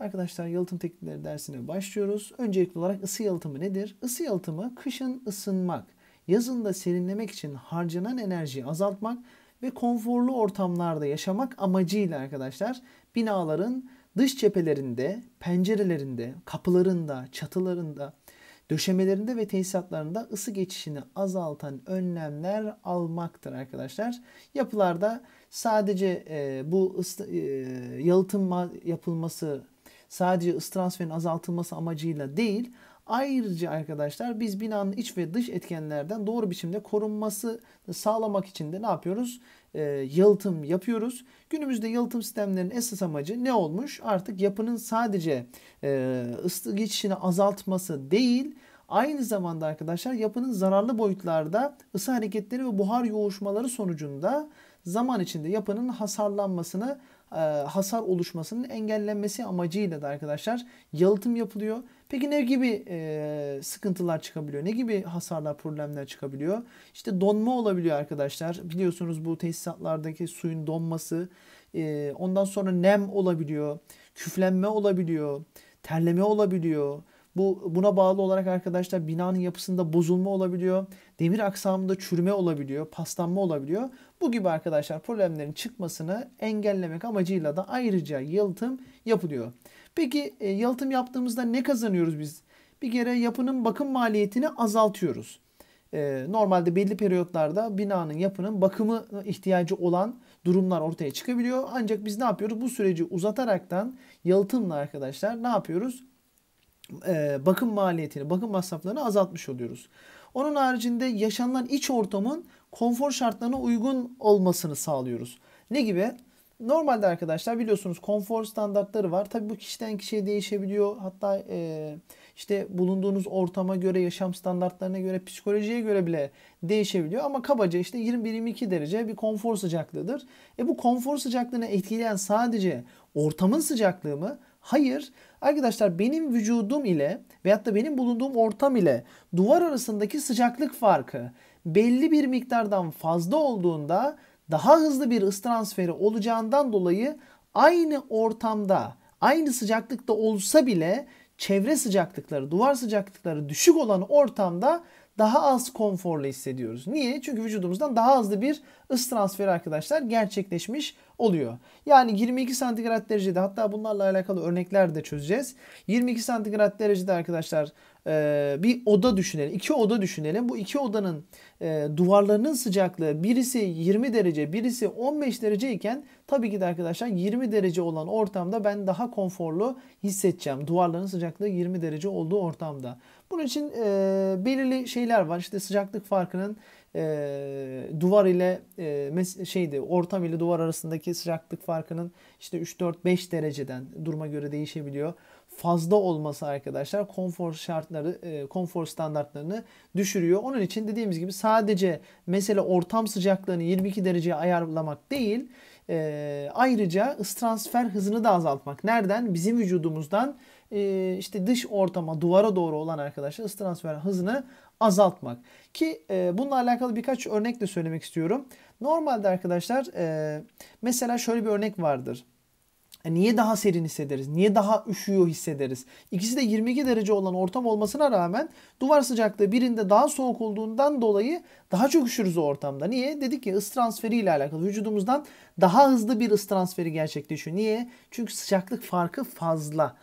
Arkadaşlar yalıtım teknikleri dersine başlıyoruz. Öncelikli olarak ısı yalıtımı nedir? Isı yalıtımı kışın ısınmak, yazında serinlemek için harcanan enerjiyi azaltmak ve konforlu ortamlarda yaşamak amacıyla arkadaşlar binaların dış cephelerinde, pencerelerinde, kapılarında, çatılarında, döşemelerinde ve tesisatlarında ısı geçişini azaltan önlemler almaktır arkadaşlar. Yapılarda sadece e, bu ısı, e, yalıtım yapılması sadece ısı transferin azaltılması amacıyla değil, ayrıca arkadaşlar biz binanın iç ve dış etkenlerden doğru biçimde korunması sağlamak için de ne yapıyoruz? E, yalıtım yapıyoruz. Günümüzde yalıtım sistemlerinin esas amacı ne olmuş? Artık yapının sadece e, ısı geçişini azaltması değil, Aynı zamanda arkadaşlar yapının zararlı boyutlarda ısı hareketleri ve buhar yoğuşmaları sonucunda zaman içinde yapının hasarlanmasını e, hasar oluşmasının engellenmesi amacıyla da arkadaşlar yalıtım yapılıyor. Peki ne gibi e, sıkıntılar çıkabiliyor? Ne gibi hasarlar, problemler çıkabiliyor? İşte donma olabiliyor arkadaşlar. Biliyorsunuz bu tesisatlardaki suyun donması. E, ondan sonra nem olabiliyor. Küflenme olabiliyor. Terleme olabiliyor. Bu buna bağlı olarak arkadaşlar binanın yapısında bozulma olabiliyor. Demir aksamında çürüme olabiliyor, paslanma olabiliyor. Bu gibi arkadaşlar problemlerin çıkmasını engellemek amacıyla da ayrıca yalıtım yapılıyor. Peki e, yalıtım yaptığımızda ne kazanıyoruz biz? Bir kere yapının bakım maliyetini azaltıyoruz. E, normalde belli periyotlarda binanın yapının bakımı ihtiyacı olan durumlar ortaya çıkabiliyor. Ancak biz ne yapıyoruz? Bu süreci uzataraktan yalıtımla arkadaşlar ne yapıyoruz? E, bakım maliyetini, bakım masraflarını azaltmış oluyoruz. Onun haricinde yaşanılan iç ortamın konfor şartlarına uygun olmasını sağlıyoruz. Ne gibi? Normalde arkadaşlar biliyorsunuz konfor standartları var. Tabii bu kişiden kişiye değişebiliyor. Hatta e, işte bulunduğunuz ortama göre, yaşam standartlarına göre, psikolojiye göre bile değişebiliyor. Ama kabaca işte 21-22 derece bir konfor sıcaklığıdır. E bu konfor sıcaklığını etkileyen sadece ortamın sıcaklığı mı? Hayır. Arkadaşlar benim vücudum ile veyahut da benim bulunduğum ortam ile duvar arasındaki sıcaklık farkı belli bir miktardan fazla olduğunda daha hızlı bir ısı transferi olacağından dolayı aynı ortamda, aynı sıcaklıkta olsa bile çevre sıcaklıkları, duvar sıcaklıkları düşük olan ortamda daha az konforla hissediyoruz. Niye? Çünkü vücudumuzdan daha hızlı bir ısı transferi arkadaşlar gerçekleşmiş oluyor. Yani 22 santigrat derecede hatta bunlarla alakalı örnekler de çözeceğiz. 22 santigrat derecede arkadaşlar e, bir oda düşünelim. İki oda düşünelim. Bu iki odanın e, duvarlarının sıcaklığı birisi 20 derece birisi 15 derece iken tabii ki de arkadaşlar 20 derece olan ortamda ben daha konforlu hissedeceğim. Duvarların sıcaklığı 20 derece olduğu ortamda. Bunun için e, belirli şeyler var. İşte sıcaklık farkının duvar ile şeydi ortam ile duvar arasındaki sıcaklık farkının işte 3 4 5 dereceden duruma göre değişebiliyor fazla olması arkadaşlar konfor şartları, e, konfor standartlarını düşürüyor. Onun için dediğimiz gibi sadece mesele ortam sıcaklığını 22 dereceye ayarlamak değil, e, ayrıca transfer hızını da azaltmak. Nereden? Bizim vücudumuzdan e, işte dış ortama, duvara doğru olan arkadaşlar transfer hızını azaltmak. Ki e, bununla alakalı birkaç örnek de söylemek istiyorum. Normalde arkadaşlar e, mesela şöyle bir örnek vardır yani e, niye daha serin hissederiz? Niye daha üşüyor hissederiz? İkisi de 22 derece olan ortam olmasına rağmen duvar sıcaklığı birinde daha soğuk olduğundan dolayı daha çok üşürüz o ortamda. Niye? Dedik ya ısı transferi ile alakalı. Vücudumuzdan daha hızlı bir ısı transferi gerçekleşiyor. Niye? Çünkü sıcaklık farkı fazla.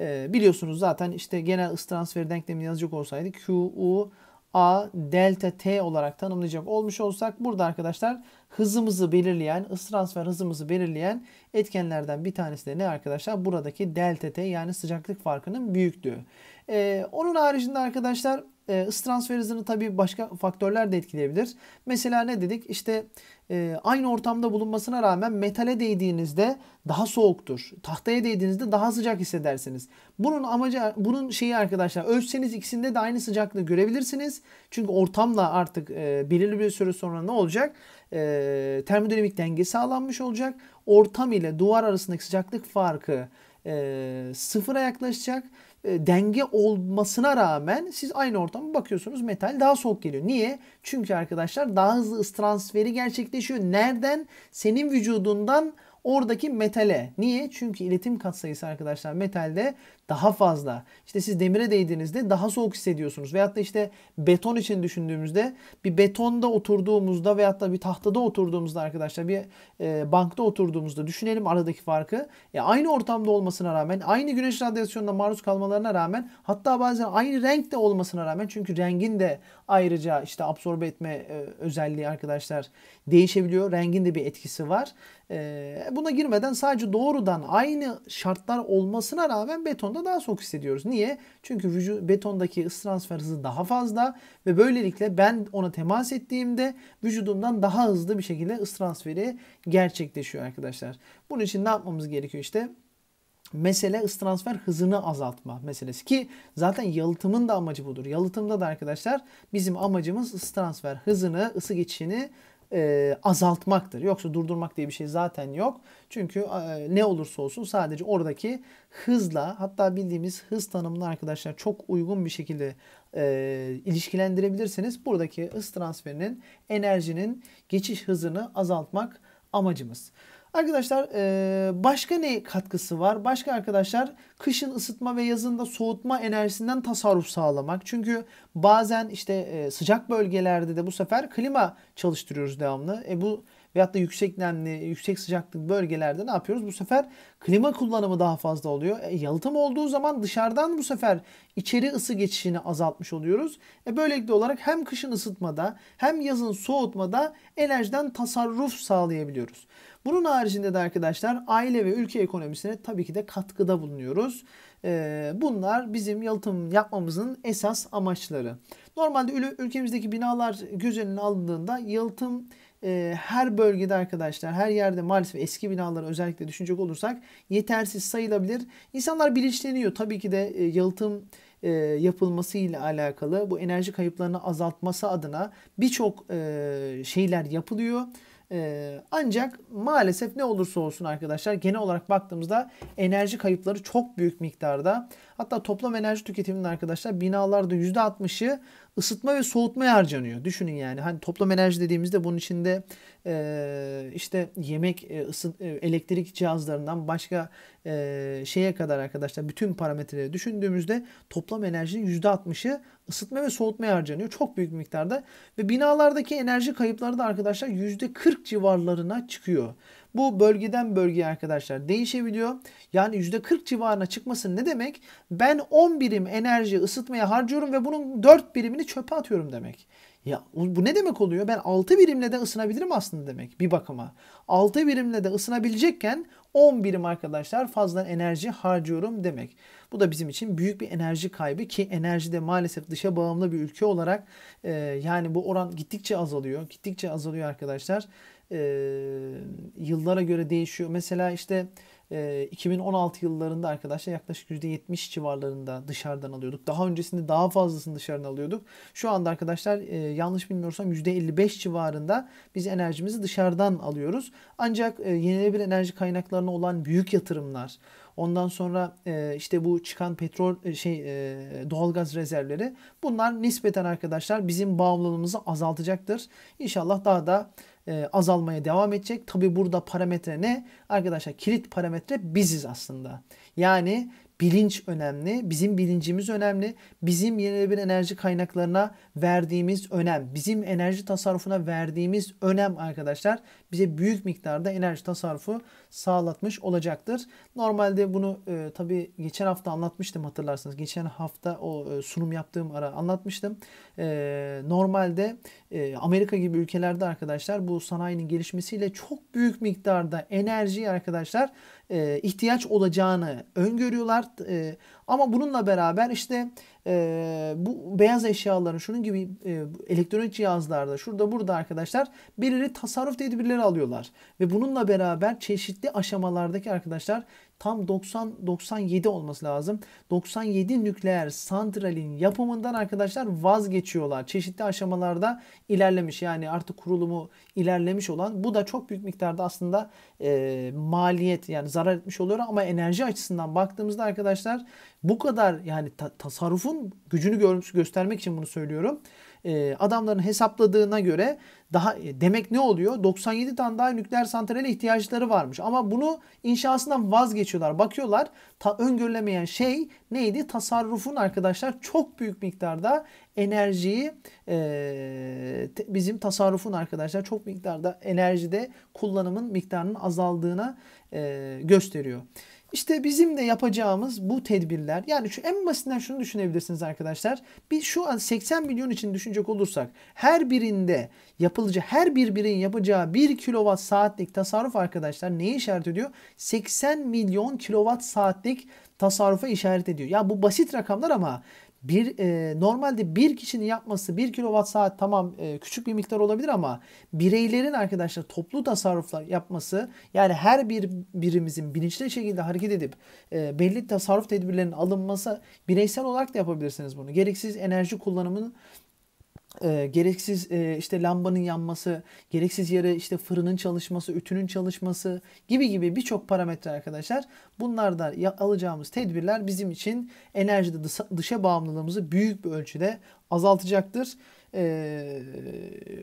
Ee, biliyorsunuz zaten işte genel ısı transferi denklemini yazacak olsaydık Q, U, A delta T olarak tanımlayacak olmuş olsak burada arkadaşlar hızımızı belirleyen, ısı transfer hızımızı belirleyen etkenlerden bir tanesi de ne arkadaşlar? Buradaki delta T yani sıcaklık farkının büyüklüğü. Ee, onun haricinde arkadaşlar e, ısı transfer hızını tabii başka faktörler de etkileyebilir. Mesela ne dedik? işte e, aynı ortamda bulunmasına rağmen metale değdiğinizde daha soğuktur. Tahtaya değdiğinizde daha sıcak hissedersiniz. Bunun amacı bunun şeyi arkadaşlar ölçseniz ikisinde de aynı sıcaklığı görebilirsiniz. Çünkü ortamla artık e, belirli bir süre sonra ne olacak? E, termodinamik denge sağlanmış olacak. Ortam ile duvar arasındaki sıcaklık farkı e, sıfıra yaklaşacak. E, denge olmasına rağmen siz aynı ortama bakıyorsunuz metal daha soğuk geliyor. Niye? Çünkü arkadaşlar daha hızlı ısı transferi gerçekleşiyor. Nereden? Senin vücudundan oradaki metale. Niye? Çünkü iletim katsayısı arkadaşlar metalde daha fazla. İşte siz demire değdiğinizde daha soğuk hissediyorsunuz. Veyahut da işte beton için düşündüğümüzde bir betonda oturduğumuzda veyahut da bir tahtada oturduğumuzda arkadaşlar bir e, bankta oturduğumuzda düşünelim aradaki farkı. E, aynı ortamda olmasına rağmen aynı güneş radyasyonuna maruz kalmalarına rağmen hatta bazen aynı renkte olmasına rağmen çünkü rengin de ayrıca işte absorbe etme e, özelliği arkadaşlar değişebiliyor. Rengin de bir etkisi var. E, buna girmeden sadece doğrudan aynı şartlar olmasına rağmen betonda daha soğuk hissediyoruz. Niye? Çünkü vücut betondaki ısı transfer hızı daha fazla ve böylelikle ben ona temas ettiğimde vücudumdan daha hızlı bir şekilde ısı transferi gerçekleşiyor arkadaşlar. Bunun için ne yapmamız gerekiyor işte? mesele ısı transfer hızını azaltma meselesi ki zaten yalıtımın da amacı budur. Yalıtımda da arkadaşlar bizim amacımız ısı transfer hızını, ısı geçişini e, azaltmaktır. Yoksa durdurmak diye bir şey zaten yok. Çünkü e, ne olursa olsun sadece oradaki hızla hatta bildiğimiz hız tanımını arkadaşlar çok uygun bir şekilde e, ilişkilendirebilirsiniz. Buradaki hız transferinin enerjinin geçiş hızını azaltmak amacımız. Arkadaşlar başka ne katkısı var? Başka arkadaşlar kışın ısıtma ve yazında soğutma enerjisinden tasarruf sağlamak. Çünkü bazen işte sıcak bölgelerde de bu sefer klima çalıştırıyoruz devamlı. E bu veyahut da yüksek nemli, yüksek sıcaklık bölgelerde ne yapıyoruz? Bu sefer klima kullanımı daha fazla oluyor. E, yalıtım olduğu zaman dışarıdan bu sefer içeri ısı geçişini azaltmış oluyoruz. E, böylelikle olarak hem kışın ısıtmada hem yazın soğutmada enerjiden tasarruf sağlayabiliyoruz. Bunun haricinde de arkadaşlar aile ve ülke ekonomisine tabii ki de katkıda bulunuyoruz. Ee, bunlar bizim yalıtım yapmamızın esas amaçları. Normalde ülkemizdeki binalar göz önüne alındığında yalıtım e, her bölgede arkadaşlar her yerde maalesef eski binaları özellikle düşünecek olursak yetersiz sayılabilir. İnsanlar bilinçleniyor tabii ki de e, yalıtım e, yapılması ile alakalı bu enerji kayıplarını azaltması adına birçok şeyler yapılıyor. Ee, ancak maalesef ne olursa olsun arkadaşlar genel olarak baktığımızda enerji kayıpları çok büyük miktarda. Hatta toplam enerji tüketiminin arkadaşlar binalarda %60'ı ısıtma ve soğutmaya harcanıyor. Düşünün yani hani toplam enerji dediğimizde bunun içinde e, işte yemek, e, ısı, e, elektrik cihazlarından başka e, şeye kadar arkadaşlar bütün parametreleri düşündüğümüzde toplam enerjinin %60'ı ısıtma ve soğutmaya harcanıyor. Çok büyük miktarda ve binalardaki enerji kayıpları da arkadaşlar %40 civarlarına çıkıyor. Bu bölgeden bölgeye arkadaşlar değişebiliyor. Yani %40 civarına çıkması ne demek? Ben 10 birim enerji ısıtmaya harcıyorum ve bunun 4 birimini çöpe atıyorum demek. Ya bu ne demek oluyor? Ben 6 birimle de ısınabilirim aslında demek bir bakıma. 6 birimle de ısınabilecekken 10 birim arkadaşlar fazla enerji harcıyorum demek. Bu da bizim için büyük bir enerji kaybı ki enerji de maalesef dışa bağımlı bir ülke olarak e, yani bu oran gittikçe azalıyor. Gittikçe azalıyor arkadaşlar. E, yıllara göre değişiyor. Mesela işte 2016 ee, yıllarında arkadaşlar yaklaşık %70 civarlarında dışarıdan alıyorduk. Daha öncesinde daha fazlasını dışarıdan alıyorduk. Şu anda arkadaşlar e, yanlış bilmiyorsam %55 civarında biz enerjimizi dışarıdan alıyoruz. Ancak e, yenilenebilir enerji kaynaklarına olan büyük yatırımlar, Ondan sonra e, işte bu çıkan petrol şey e, doğalgaz rezervleri bunlar nispeten arkadaşlar bizim bağımlılığımızı azaltacaktır. İnşallah daha da e, azalmaya devam edecek. Tabi burada parametre ne? Arkadaşlar kilit parametre biziz aslında. Yani bilinç önemli, bizim bilincimiz önemli, bizim yenilenebilir enerji kaynaklarına verdiğimiz önem, bizim enerji tasarrufuna verdiğimiz önem arkadaşlar bize büyük miktarda enerji tasarrufu sağlatmış olacaktır. Normalde bunu e, tabii geçen hafta anlatmıştım hatırlarsınız. Geçen hafta o e, sunum yaptığım ara anlatmıştım. E, normalde e, Amerika gibi ülkelerde arkadaşlar bu sanayinin gelişmesiyle çok büyük miktarda enerjiye arkadaşlar e, ihtiyaç olacağını öngörüyorlar. E, ama bununla beraber işte e, bu beyaz eşyaların şunun gibi e, elektronik cihazlarda şurada burada arkadaşlar belirli tasarruf tedbirleri alıyorlar. Ve bununla beraber çeşitli aşamalardaki arkadaşlar tam 90-97 olması lazım. 97 nükleer santralin yapımından arkadaşlar vazgeçiyorlar. Çeşitli aşamalarda ilerlemiş yani artık kurulumu ilerlemiş olan bu da çok büyük miktarda aslında e, maliyet yani zarar etmiş oluyor ama enerji açısından baktığımızda arkadaşlar bu kadar yani ta tasarrufun gücünü gö göstermek için bunu söylüyorum. E, adamların hesapladığına göre daha e, demek ne oluyor? 97 tane daha nükleer santrale ihtiyaçları varmış. Ama bunu inşasından vazgeçiyorlar. Bakıyorlar ta, öngörülemeyen şey neydi? Tasarrufun arkadaşlar çok büyük miktarda enerjiyi e, bizim tasarrufun arkadaşlar çok miktarda enerjide kullanımın miktarının azaldığına e, gösteriyor. İşte bizim de yapacağımız bu tedbirler yani şu en basitinden şunu düşünebilirsiniz arkadaşlar. Biz şu an 80 milyon için düşünecek olursak her birinde yapılacağı her bir bireyin yapacağı 1 kilowatt saatlik tasarruf arkadaşlar neyi işaret ediyor? 80 milyon kilowatt saatlik tasarrufa işaret ediyor. Ya bu basit rakamlar ama bir e, normalde bir kişinin yapması 1 kilowatt saat tamam e, küçük bir miktar olabilir ama bireylerin arkadaşlar toplu tasarruflar yapması yani her bir birimizin bilinçli şekilde hareket edip e, belli tasarruf tedbirlerinin alınması bireysel olarak da yapabilirsiniz bunu. Gereksiz enerji kullanımının e, gereksiz e, işte lambanın yanması, gereksiz yere işte fırının çalışması, ütünün çalışması gibi gibi birçok parametre arkadaşlar. Bunlardan alacağımız tedbirler bizim için enerjide dışa, dışa bağımlılığımızı büyük bir ölçüde azaltacaktır. E,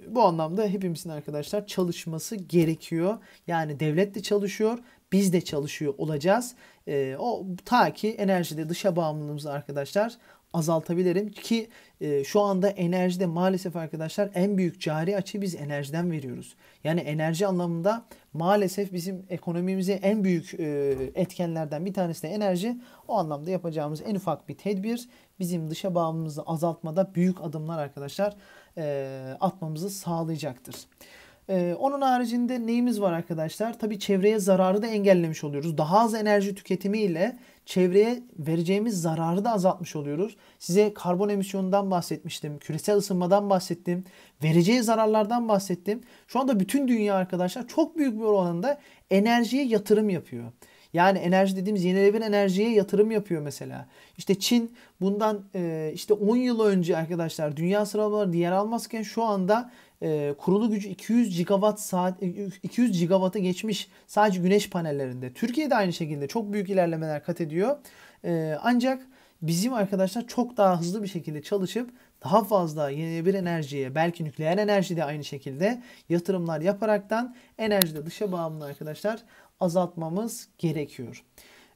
bu anlamda hepimizin arkadaşlar çalışması gerekiyor. Yani devlet de çalışıyor, biz de çalışıyor olacağız. E, o ta ki enerjide dışa bağımlılığımızı arkadaşlar azaltabilirim ki e, şu anda enerjide maalesef arkadaşlar en büyük cari açı biz enerjiden veriyoruz. Yani enerji anlamında maalesef bizim ekonomimize en büyük e, etkenlerden bir tanesi de enerji. O anlamda yapacağımız en ufak bir tedbir bizim dışa bağımlılığımızı azaltmada büyük adımlar arkadaşlar e, atmamızı sağlayacaktır. Ee, onun haricinde neyimiz var arkadaşlar? Tabii çevreye zararı da engellemiş oluyoruz. Daha az enerji tüketimi ile çevreye vereceğimiz zararı da azaltmış oluyoruz. Size karbon emisyonundan bahsetmiştim, küresel ısınmadan bahsettim, vereceği zararlardan bahsettim. Şu anda bütün dünya arkadaşlar çok büyük bir oranda enerjiye yatırım yapıyor. Yani enerji dediğimiz yenilenebilir enerjiye yatırım yapıyor mesela. İşte Çin bundan e, işte 10 yıl önce arkadaşlar dünya sıralamaları diğer almazken şu anda e, kurulu gücü 200 gigawatt saat 200 e, gigawatt'a geçmiş sadece güneş panellerinde. Türkiye'de aynı şekilde çok büyük ilerlemeler kat ediyor. E, ancak bizim arkadaşlar çok daha hızlı bir şekilde çalışıp daha fazla yenilenebilir enerjiye belki nükleer enerji de aynı şekilde yatırımlar yaparaktan enerjide dışa bağımlı arkadaşlar azaltmamız gerekiyor.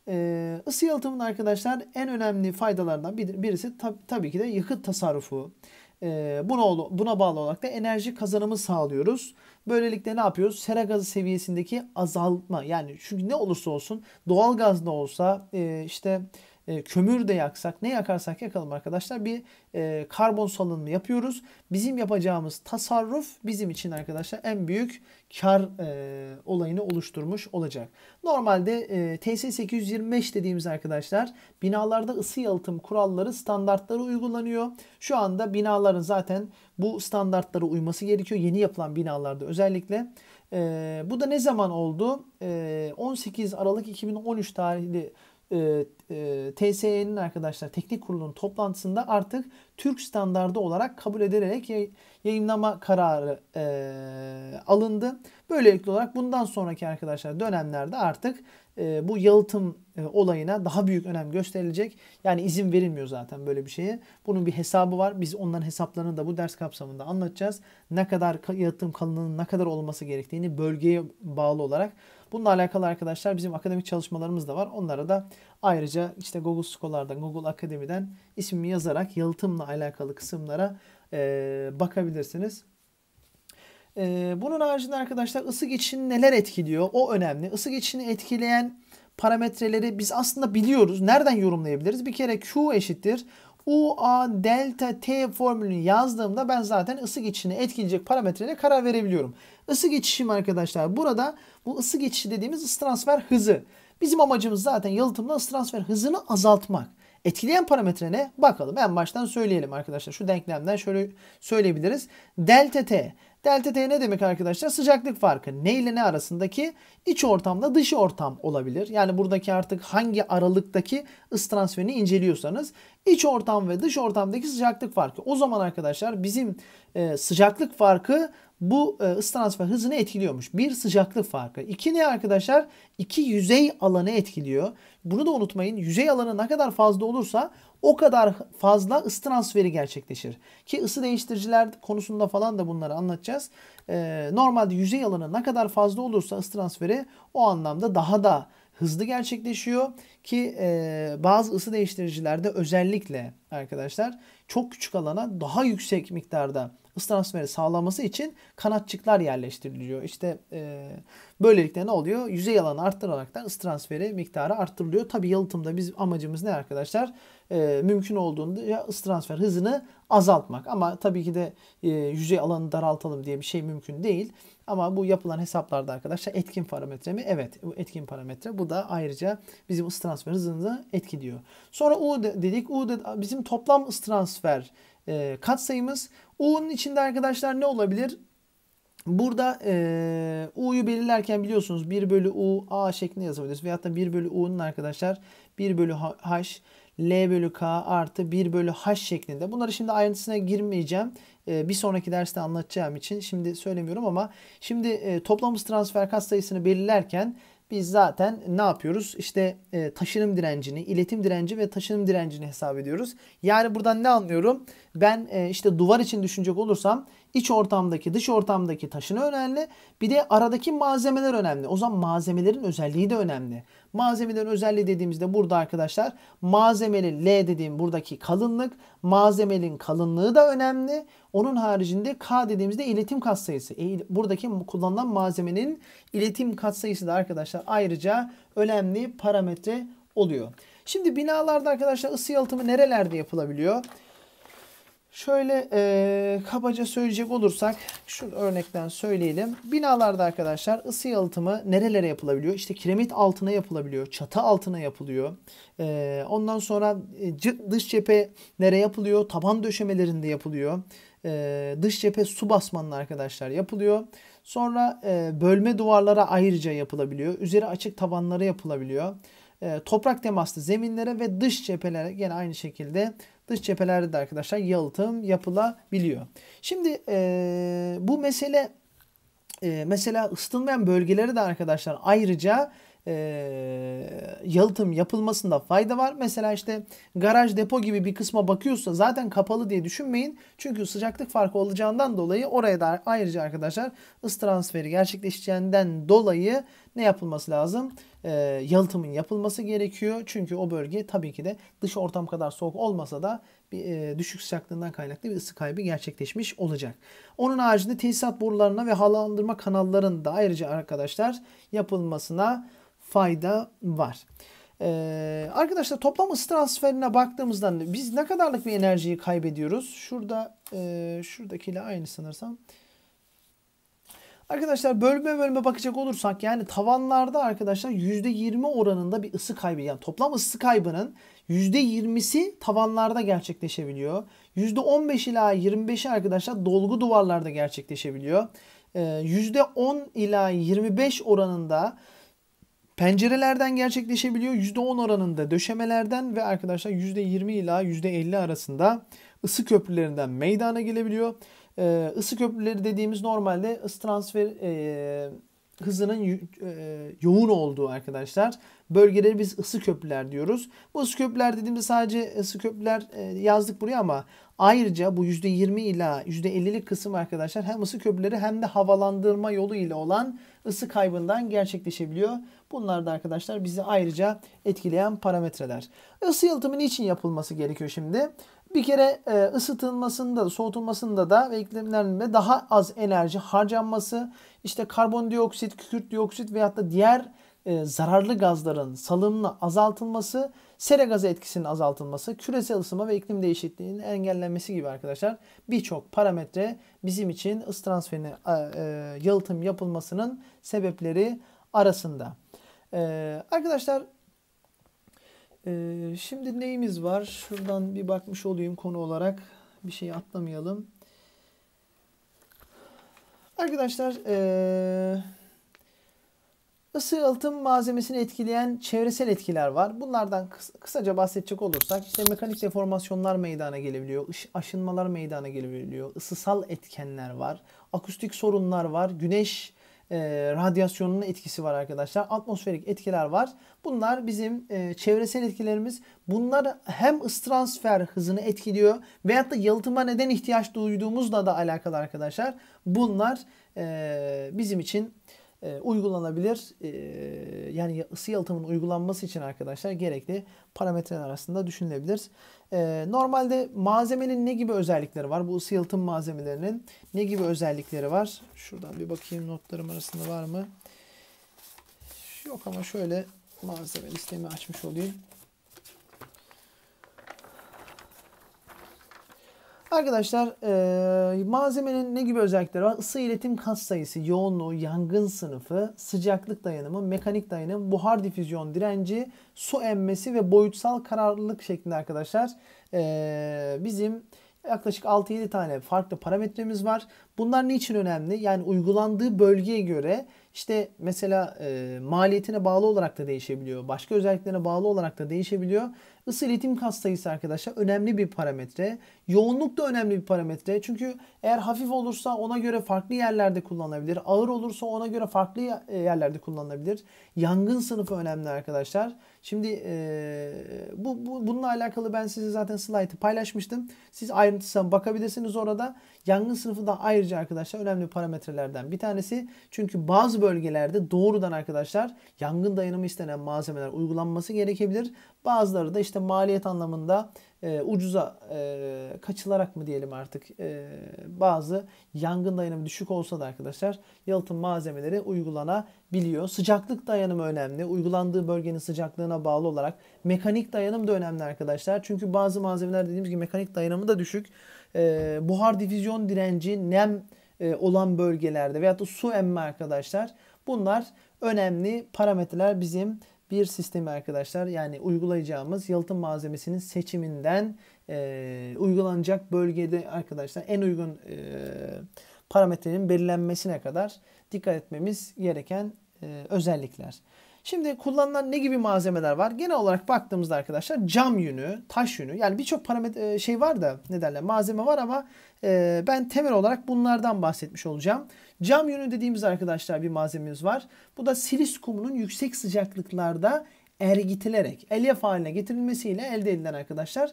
Ee, ısı yalıtımının arkadaşlar en önemli faydalarından birisi tab- tabii ki de yakıt tasarrufu. Ee, buna, buna bağlı olarak da enerji kazanımı sağlıyoruz. Böylelikle ne yapıyoruz? Sera gazı seviyesindeki azalma yani çünkü ne olursa olsun doğal gaz ne olsa e, işte e, kömür de yaksak ne yakarsak yakalım arkadaşlar bir e, karbon salınımı yapıyoruz. Bizim yapacağımız tasarruf bizim için arkadaşlar en büyük kar e, olayını oluşturmuş olacak. Normalde e, TS825 dediğimiz arkadaşlar binalarda ısı yalıtım kuralları standartları uygulanıyor. Şu anda binaların zaten bu standartlara uyması gerekiyor. Yeni yapılan binalarda özellikle. E, bu da ne zaman oldu? E, 18 Aralık 2013 tarihli e, e, TSE'nin arkadaşlar teknik kurulunun toplantısında artık Türk standardı olarak kabul edilerek yayınlama kararı e, alındı. Böylelikle olarak bundan sonraki arkadaşlar dönemlerde artık e, bu yalıtım e, olayına daha büyük önem gösterilecek. Yani izin verilmiyor zaten böyle bir şeye. Bunun bir hesabı var. Biz onların hesaplarını da bu ders kapsamında anlatacağız. Ne kadar yalıtım kalınlığının ne kadar olması gerektiğini bölgeye bağlı olarak Bununla alakalı arkadaşlar bizim akademik çalışmalarımız da var. Onlara da ayrıca işte Google Scholar'dan, Google Akademi'den ismimi yazarak yalıtımla alakalı kısımlara e, bakabilirsiniz. E, bunun haricinde arkadaşlar ısı geçişini neler etkiliyor? O önemli. Isı geçişini etkileyen parametreleri biz aslında biliyoruz. Nereden yorumlayabiliriz? Bir kere Q eşittir UA delta T formülünü yazdığımda ben zaten ısı geçişini etkileyecek parametrelere karar verebiliyorum. Isı geçişim arkadaşlar burada bu ısı geçişi dediğimiz ısı transfer hızı. Bizim amacımız zaten yalıtımda ısı transfer hızını azaltmak. Etkileyen parametre ne? Bakalım en baştan söyleyelim arkadaşlar. Şu denklemden şöyle söyleyebiliriz. Delta T. Delta T ne demek arkadaşlar? Sıcaklık farkı. Ne ile ne arasındaki iç ortamda dış ortam olabilir. Yani buradaki artık hangi aralıktaki ısı transferini inceliyorsanız İç ortam ve dış ortamdaki sıcaklık farkı. O zaman arkadaşlar bizim e, sıcaklık farkı bu e, ısı transfer hızını etkiliyormuş. Bir sıcaklık farkı. İki ne arkadaşlar? İki yüzey alanı etkiliyor. Bunu da unutmayın. Yüzey alanı ne kadar fazla olursa o kadar fazla ısı transferi gerçekleşir. Ki ısı değiştiriciler konusunda falan da bunları anlatacağız. E, normalde yüzey alanı ne kadar fazla olursa ısı transferi o anlamda daha da hızlı gerçekleşiyor ki e, bazı ısı değiştiricilerde özellikle arkadaşlar çok küçük alana daha yüksek miktarda ısı transferi sağlaması için kanatçıklar yerleştiriliyor. İşte e, böylelikle ne oluyor? Yüzey alanı arttırarak da ısı transferi miktarı arttırılıyor. Tabi yalıtımda biz amacımız ne arkadaşlar? e, mümkün olduğunda ya transfer hızını azaltmak. Ama tabii ki de e, yüzey alanı daraltalım diye bir şey mümkün değil. Ama bu yapılan hesaplarda arkadaşlar etkin parametre mi? Evet etkin parametre. Bu da ayrıca bizim ısı transfer hızını etkiliyor. Sonra U dedik. U de, bizim toplam ısı transfer e, katsayımız. U'nun içinde arkadaşlar ne olabilir? Burada e, U'yu belirlerken biliyorsunuz 1 bölü U A şeklinde yazabiliriz. Veyahut da 1 bölü U'nun arkadaşlar 1 bölü H L bölü K artı 1 bölü H şeklinde. Bunları şimdi ayrıntısına girmeyeceğim. Ee, bir sonraki derste anlatacağım için şimdi söylemiyorum ama şimdi e, toplamımız transfer kat sayısını belirlerken biz zaten ne yapıyoruz? İşte e, taşınım direncini, iletim direnci ve taşınım direncini hesap ediyoruz. Yani buradan ne anlıyorum? ben e, işte duvar için düşünecek olursam iç ortamdaki dış ortamdaki taşın önemli. Bir de aradaki malzemeler önemli. O zaman malzemelerin özelliği de önemli. Malzemelerin özelliği dediğimizde burada arkadaşlar malzemenin L dediğim buradaki kalınlık. Malzemenin kalınlığı da önemli. Onun haricinde K dediğimizde iletim katsayısı. E, buradaki kullanılan malzemenin iletim katsayısı da arkadaşlar ayrıca önemli parametre oluyor. Şimdi binalarda arkadaşlar ısı yalıtımı nerelerde yapılabiliyor? Şöyle e, kabaca söyleyecek olursak şu örnekten söyleyelim. Binalarda arkadaşlar ısı yalıtımı nerelere yapılabiliyor? İşte kiremit altına yapılabiliyor, çatı altına yapılıyor. E, ondan sonra e, dış cephe nereye yapılıyor? Taban döşemelerinde yapılıyor. E, dış cephe su basmanlı arkadaşlar yapılıyor. Sonra e, bölme duvarlara ayrıca yapılabiliyor. Üzeri açık tabanlara yapılabiliyor. E, toprak temaslı zeminlere ve dış cephelere yine aynı şekilde yapılabiliyor dış cephelerde de arkadaşlar yalıtım yapılabiliyor. Şimdi e, bu mesele e, mesela ısıtılmayan bölgeleri de arkadaşlar ayrıca e, yalıtım yapılmasında fayda var. Mesela işte garaj depo gibi bir kısma bakıyorsa zaten kapalı diye düşünmeyin. Çünkü sıcaklık farkı olacağından dolayı oraya da ayrıca arkadaşlar ısı transferi gerçekleşeceğinden dolayı ne yapılması lazım? E, yalıtımın yapılması gerekiyor. Çünkü o bölge tabii ki de dış ortam kadar soğuk olmasa da bir, e, düşük sıcaklığından kaynaklı bir ısı kaybı gerçekleşmiş olacak. Onun haricinde tesisat borularına ve havalandırma kanallarında ayrıca arkadaşlar yapılmasına fayda var. Ee, arkadaşlar toplam ısı transferine baktığımızda biz ne kadarlık bir enerjiyi kaybediyoruz? Şurada e, şuradakiyle aynı sanırsam. Arkadaşlar bölme bölme bakacak olursak yani tavanlarda arkadaşlar %20 oranında bir ısı kaybı yani toplam ısı kaybının %20'si tavanlarda gerçekleşebiliyor. %15 ila 25'i arkadaşlar dolgu duvarlarda gerçekleşebiliyor. Ee, %10 ila 25 oranında Pencerelerden gerçekleşebiliyor. %10 oranında döşemelerden ve arkadaşlar %20 ila %50 arasında ısı köprülerinden meydana gelebiliyor. Ee, ısı köprüleri dediğimiz normalde ısı transfer e, hızının e, yoğun olduğu arkadaşlar. Bölgeleri biz ısı köprüler diyoruz. Bu ısı köprüler dediğimde sadece ısı köprüler e, yazdık buraya ama ayrıca bu %20 ila %50'lik kısım arkadaşlar hem ısı köprüleri hem de havalandırma yolu ile olan ısı kaybından gerçekleşebiliyor. Bunlar da arkadaşlar bizi ayrıca etkileyen parametreler. Isı yalıtımı niçin yapılması gerekiyor şimdi? Bir kere e, ısıtılmasında, soğutulmasında da ve iklimlenme daha az enerji harcanması, işte karbondioksit, kükürt dioksit veyahut da diğer e, zararlı gazların salımını azaltılması, sera gazı etkisinin azaltılması, küresel ısınma ve iklim değişikliğinin engellenmesi gibi arkadaşlar birçok parametre bizim için ısı transferini e, e, yalıtım yapılmasının sebepleri arasında. Ee, arkadaşlar e, şimdi neyimiz var? Şuradan bir bakmış olayım konu olarak. Bir şey atlamayalım. Arkadaşlar e, ısı altın malzemesini etkileyen çevresel etkiler var. Bunlardan kısaca bahsedecek olursak işte mekanik deformasyonlar meydana gelebiliyor, aşınmalar meydana gelebiliyor, ısısal etkenler var, akustik sorunlar var, güneş e, radyasyonunun etkisi var arkadaşlar. Atmosferik etkiler var. Bunlar bizim e, çevresel etkilerimiz. Bunlar hem ısı transfer hızını etkiliyor veyahut da yalıtıma neden ihtiyaç duyduğumuzla da alakalı arkadaşlar. Bunlar e, bizim için e, uygulanabilir. E, yani ısı yalıtımının uygulanması için arkadaşlar gerekli parametreler arasında düşünülebilir. E, normalde malzemenin ne gibi özellikleri var? Bu ısı yalıtım malzemelerinin ne gibi özellikleri var? Şuradan bir bakayım notlarım arasında var mı? Yok ama şöyle malzeme listemi açmış olayım. Arkadaşlar e, malzemenin ne gibi özellikleri var? Isı iletim kat sayısı, yoğunluğu, yangın sınıfı, sıcaklık dayanımı, mekanik dayanım, buhar difüzyon direnci, su emmesi ve boyutsal kararlılık şeklinde arkadaşlar e, bizim yaklaşık 6-7 tane farklı parametremiz var. Bunlar niçin önemli? Yani uygulandığı bölgeye göre işte mesela e, maliyetine bağlı olarak da değişebiliyor. Başka özelliklerine bağlı olarak da değişebiliyor. Isı iletim kas sayısı arkadaşlar önemli bir parametre. Yoğunluk da önemli bir parametre. Çünkü eğer hafif olursa ona göre farklı yerlerde kullanılabilir. Ağır olursa ona göre farklı e, yerlerde kullanılabilir. Yangın sınıfı önemli arkadaşlar. Şimdi e, bu, bu bununla alakalı ben size zaten slaytı paylaşmıştım. Siz ayrıntısına bakabilirsiniz orada. Yangın sınıfı da ayrıca arkadaşlar önemli parametrelerden bir tanesi. Çünkü bazı bölgelerde doğrudan arkadaşlar yangın dayanımı istenen malzemeler uygulanması gerekebilir. Bazıları da işte maliyet anlamında e, ucuza e, kaçılarak mı diyelim artık e, bazı yangın dayanımı düşük olsa da arkadaşlar yalıtım malzemeleri uygulanabiliyor. Sıcaklık dayanımı önemli. Uygulandığı bölgenin sıcaklığına bağlı olarak mekanik dayanım da önemli arkadaşlar. Çünkü bazı malzemeler dediğimiz gibi mekanik dayanımı da düşük. E, buhar difüzyon direnci nem e, olan bölgelerde veyahut da su emme arkadaşlar bunlar önemli parametreler bizim bir sistemi arkadaşlar yani uygulayacağımız yalıtım malzemesinin seçiminden e, uygulanacak bölgede arkadaşlar en uygun e, parametrenin belirlenmesine kadar dikkat etmemiz gereken e, özellikler. Şimdi kullanılan ne gibi malzemeler var? Genel olarak baktığımızda arkadaşlar cam yünü, taş yünü yani birçok parametre e, şey var da ne derler malzeme var ama e, ben temel olarak bunlardan bahsetmiş olacağım. Cam yünü dediğimiz arkadaşlar bir malzememiz var. Bu da silis kumunun yüksek sıcaklıklarda ergitilerek elyaf haline getirilmesiyle elde edilen arkadaşlar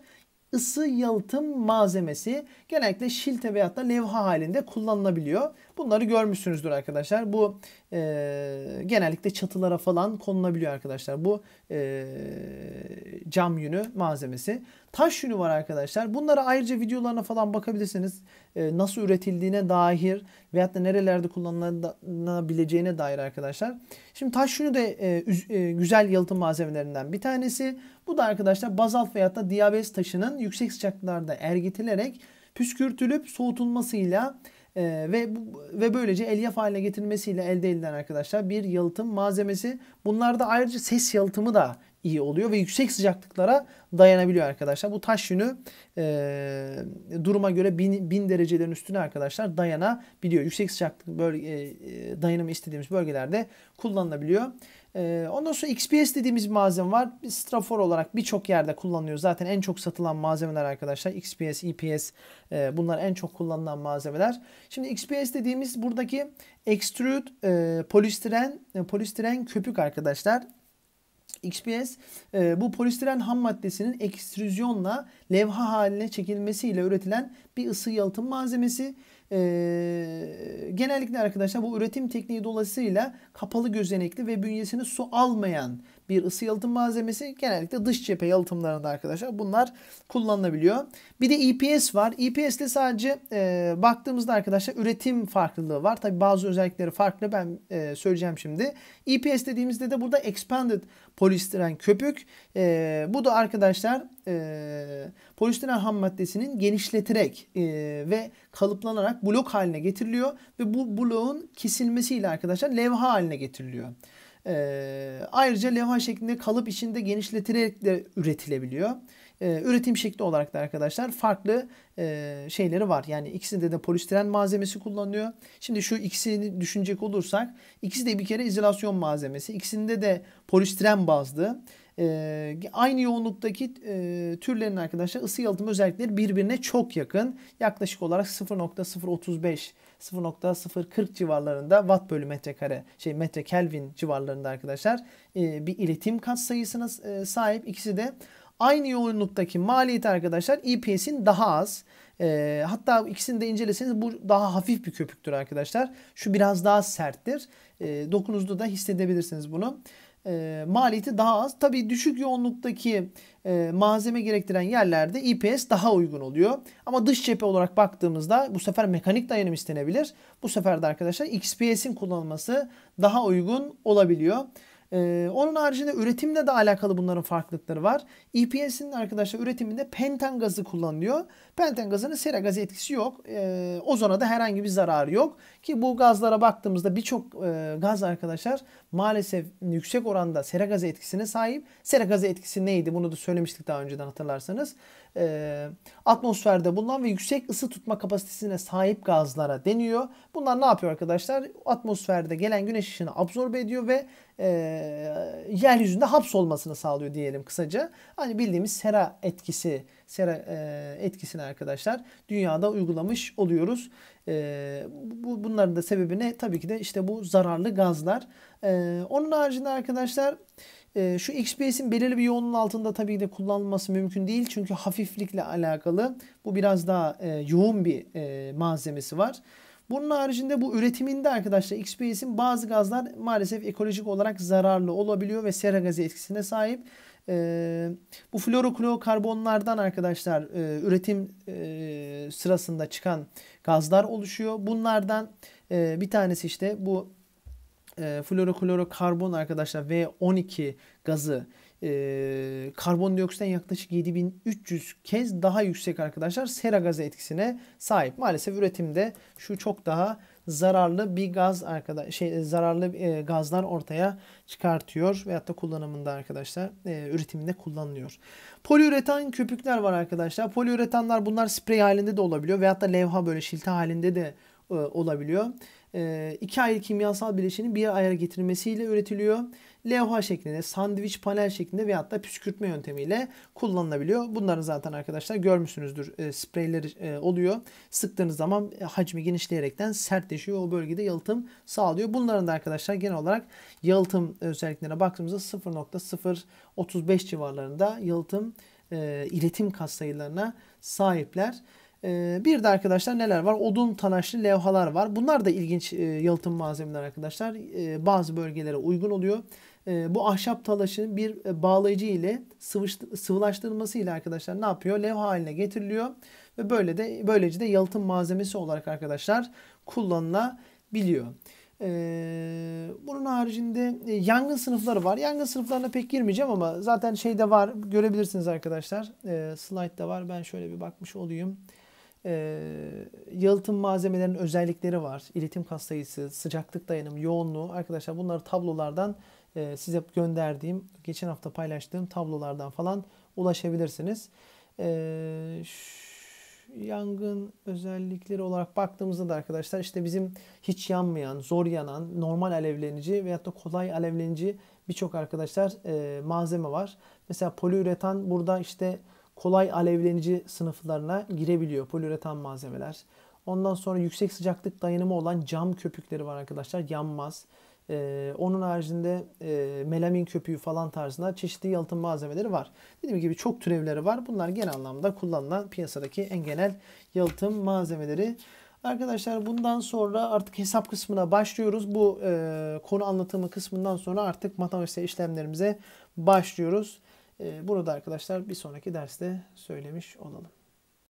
ısı yalıtım malzemesi genellikle şilte veyahut da levha halinde kullanılabiliyor. Bunları görmüşsünüzdür arkadaşlar. Bu e, genellikle çatılara falan konulabiliyor arkadaşlar. Bu e, cam yünü malzemesi. Taş yünü var arkadaşlar. Bunlara ayrıca videolarına falan bakabilirsiniz. E, nasıl üretildiğine dair veyahut da nerelerde kullanılabileceğine dair arkadaşlar. Şimdi taş yünü de e, e, güzel yalıtım malzemelerinden bir tanesi. Bu da arkadaşlar bazalt veyahut da diabez taşının yüksek sıcaklıklarda ergitilerek püskürtülüp soğutulmasıyla e, ve ve böylece elyaf haline getirilmesiyle elde edilen arkadaşlar bir yalıtım malzemesi. Bunlarda ayrıca ses yalıtımı da iyi oluyor ve yüksek sıcaklıklara dayanabiliyor arkadaşlar. Bu taş yünü e, duruma göre 1000, 1000 derecelerin üstüne arkadaşlar dayanabiliyor. Yüksek sıcaklık bölge, e, dayanımı istediğimiz bölgelerde kullanılabiliyor. Ee, ondan sonra XPS dediğimiz bir malzeme var. Bir strafor olarak birçok yerde kullanılıyor. Zaten en çok satılan malzemeler arkadaşlar. XPS, EPS e, bunlar en çok kullanılan malzemeler. Şimdi XPS dediğimiz buradaki extrude e, polistiren, e, polistiren köpük arkadaşlar. XPS bu polistiren ham maddesinin ekstrüzyonla levha haline çekilmesiyle üretilen bir ısı yalıtım malzemesi. E, genellikle arkadaşlar bu üretim tekniği dolayısıyla kapalı gözenekli ve bünyesine su almayan bir ısı yalıtım malzemesi. Genellikle dış cephe yalıtımlarında arkadaşlar bunlar kullanılabiliyor. Bir de EPS var. EPS de sadece e, baktığımızda arkadaşlar üretim farklılığı var. Tabi bazı özellikleri farklı ben e, söyleyeceğim şimdi. EPS dediğimizde de burada expanded polistiren köpük. E, bu da arkadaşlar e, polistiren ham maddesinin genişleterek e, ve kalıplanarak blok haline getiriliyor. Ve bu bloğun kesilmesiyle arkadaşlar levha haline getiriliyor. E, ayrıca levha şeklinde kalıp içinde genişletilerek de üretilebiliyor. E, üretim şekli olarak da arkadaşlar farklı e, şeyleri var. Yani ikisinde de polistiren malzemesi kullanılıyor. Şimdi şu ikisini düşünecek olursak ikisi de bir kere izolasyon malzemesi. İkisinde de polistiren bazlı. E, aynı yoğunluktaki e, türlerin arkadaşlar ısı yalıtım özellikleri birbirine çok yakın. Yaklaşık olarak 0.035 0.040 civarlarında watt bölü metrekare şey metre kelvin civarlarında arkadaşlar e, bir iletim katsayısına e, sahip. İkisi de aynı yoğunluktaki maliyeti arkadaşlar EPS'in daha az. E, hatta ikisini de inceleseniz bu daha hafif bir köpüktür arkadaşlar. Şu biraz daha serttir. E, dokunuzda da hissedebilirsiniz bunu e, maliyeti daha az. Tabii düşük yoğunluktaki e, malzeme gerektiren yerlerde IPS e daha uygun oluyor. Ama dış cephe olarak baktığımızda bu sefer mekanik dayanım istenebilir. Bu sefer de arkadaşlar XPS'in kullanılması daha uygun olabiliyor. Ee, onun haricinde üretimle de alakalı bunların farklılıkları var. EPS'in arkadaşlar üretiminde pentan gazı kullanılıyor. Pentan gazının sera gazı etkisi yok. Ee, ozona da herhangi bir zararı yok. Ki bu gazlara baktığımızda birçok e, gaz arkadaşlar maalesef yüksek oranda sera gazı etkisine sahip. Sera gazı etkisi neydi? Bunu da söylemiştik daha önceden hatırlarsanız e, atmosferde bulunan ve yüksek ısı tutma kapasitesine sahip gazlara deniyor. Bunlar ne yapıyor arkadaşlar? Atmosferde gelen güneş ışını absorbe ediyor ve e, yeryüzünde hapsolmasını sağlıyor diyelim kısaca. Hani bildiğimiz sera etkisi, sera e, etkisini arkadaşlar dünyada uygulamış oluyoruz. E, bu, bunların da sebebi ne? Tabii ki de işte bu zararlı gazlar. E, onun haricinde arkadaşlar... E, şu XPS'in belirli bir yoğunluğun altında tabii ki de kullanılması mümkün değil. Çünkü hafiflikle alakalı bu biraz daha e, yoğun bir e, malzemesi var. Bunun haricinde bu üretiminde arkadaşlar XPS'in bazı gazlar maalesef ekolojik olarak zararlı olabiliyor ve sera gazı etkisine sahip. E, bu floroklorokarbonlardan arkadaşlar e, üretim e, sırasında çıkan gazlar oluşuyor. Bunlardan e, bir tanesi işte bu e, floroklorokarbon arkadaşlar V12 gazı e, karbondioksitten yaklaşık 7300 kez daha yüksek arkadaşlar sera gazı etkisine sahip. Maalesef üretimde şu çok daha zararlı bir gaz arkadaş şey e, zararlı e, gazlar ortaya çıkartıyor veyahut da kullanımında arkadaşlar e, üretiminde kullanılıyor. Poliüretan köpükler var arkadaşlar. Poliüretanlar bunlar sprey halinde de olabiliyor veyahut da levha böyle şilte halinde de e, olabiliyor. Ee, iki ayrı kimyasal bileşenin bir araya getirmesiyle üretiliyor. LOH şeklinde, sandviç panel şeklinde veyahut da püskürtme yöntemiyle kullanılabiliyor. Bunları zaten arkadaşlar görmüşsünüzdür. E, spreyler e, oluyor. Sıktığınız zaman e, hacmi genişleyerekten sertleşiyor. O bölgede yalıtım sağlıyor. Bunların da arkadaşlar genel olarak yalıtım özelliklerine baktığımızda 0.035 civarlarında yalıtım e, iletim katsayılarına sahipler. Ee, bir de arkadaşlar neler var? Odun tanaşlı levhalar var. Bunlar da ilginç e, yalıtım malzemeler arkadaşlar. E, bazı bölgelere uygun oluyor. E, bu ahşap talaşın bir bağlayıcı ile sıvılaştırılması ile arkadaşlar ne yapıyor? Levha haline getiriliyor. Ve böyle de böylece de yalıtım malzemesi olarak arkadaşlar kullanılabiliyor. Ee, bunun haricinde yangın sınıfları var. Yangın sınıflarına pek girmeyeceğim ama zaten şeyde var. Görebilirsiniz arkadaşlar. Ee, slide'da var. Ben şöyle bir bakmış olayım e, yalıtım malzemelerinin özellikleri var. İletim kas sayısı, sıcaklık dayanım, yoğunluğu. Arkadaşlar bunları tablolardan e, size gönderdiğim, geçen hafta paylaştığım tablolardan falan ulaşabilirsiniz. E, yangın özellikleri olarak baktığımızda da arkadaşlar işte bizim hiç yanmayan, zor yanan, normal alevlenici veyahut da kolay alevlenici birçok arkadaşlar e, malzeme var. Mesela poliüretan burada işte kolay alevlenici sınıflarına girebiliyor poliüretan malzemeler. Ondan sonra yüksek sıcaklık dayanımı olan cam köpükleri var arkadaşlar. Yanmaz. Ee, onun haricinde e, melamin köpüğü falan tarzında çeşitli yalıtım malzemeleri var. Dediğim gibi çok türevleri var. Bunlar genel anlamda kullanılan piyasadaki en genel yalıtım malzemeleri. Arkadaşlar bundan sonra artık hesap kısmına başlıyoruz. Bu e, konu anlatımı kısmından sonra artık matematiksel işlemlerimize başlıyoruz. Ee, bunu da arkadaşlar bir sonraki derste söylemiş olalım.